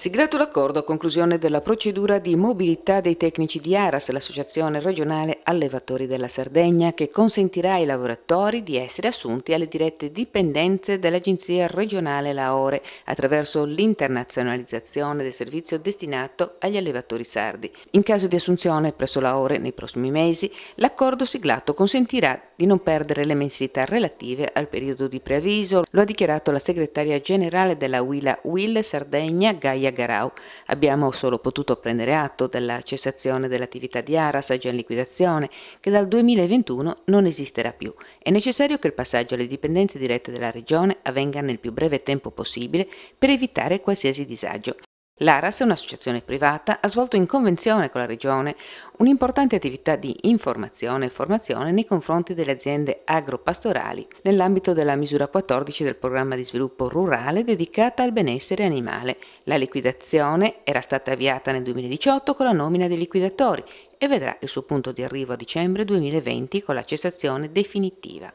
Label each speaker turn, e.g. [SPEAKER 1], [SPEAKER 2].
[SPEAKER 1] Siglato l'accordo a conclusione della procedura di mobilità dei tecnici di Aras, l'associazione regionale allevatori della Sardegna, che consentirà ai lavoratori di essere assunti alle dirette dipendenze dell'Agenzia regionale Laore attraverso l'internazionalizzazione del servizio destinato agli allevatori sardi. In caso di assunzione presso Laore nei prossimi mesi, l'accordo siglato consentirà di non perdere le mensilità relative al periodo di preavviso, lo ha dichiarato la segretaria generale della Willa Will Sardegna Gaia via Garau. Abbiamo solo potuto prendere atto della cessazione dell'attività di Aras già in liquidazione, che dal 2021 non esisterà più. È necessario che il passaggio alle dipendenze dirette della Regione avvenga nel più breve tempo possibile per evitare qualsiasi disagio. L'Aras un'associazione privata, ha svolto in convenzione con la Regione un'importante attività di informazione e formazione nei confronti delle aziende agropastorali nell'ambito della misura 14 del programma di sviluppo rurale dedicata al benessere animale. La liquidazione era stata avviata nel 2018 con la nomina dei liquidatori e vedrà il suo punto di arrivo a dicembre 2020 con la cessazione definitiva.